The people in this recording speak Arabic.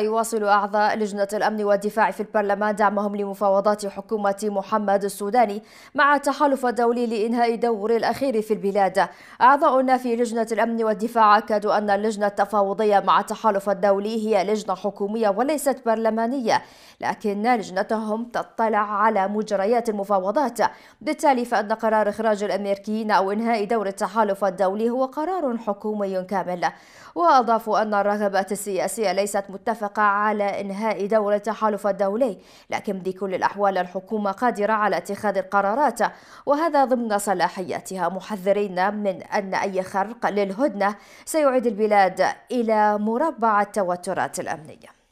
يواصل أعضاء لجنة الأمن والدفاع في البرلمان دعمهم لمفاوضات حكومة محمد السوداني مع التحالف الدولي لإنهاء دور الأخير في البلاد أعضاؤنا في لجنة الأمن والدفاع أكدوا أن اللجنة التفاوضية مع التحالف الدولي هي لجنة حكومية وليست برلمانية لكن لجنتهم تطلع على مجريات المفاوضات بالتالي فأن قرار إخراج الأمريكيين أو إنهاء دور التحالف الدولي هو قرار حكومي كامل وأضافوا أن الرغبات السياسية ليست متفقة الموافقة على إنهاء دور التحالف الدولي لكن بكل الأحوال الحكومة قادرة على اتخاذ القرارات وهذا ضمن صلاحياتها محذرين من أن أي خرق للهدنة سيعيد البلاد إلى مربع التوترات الأمنية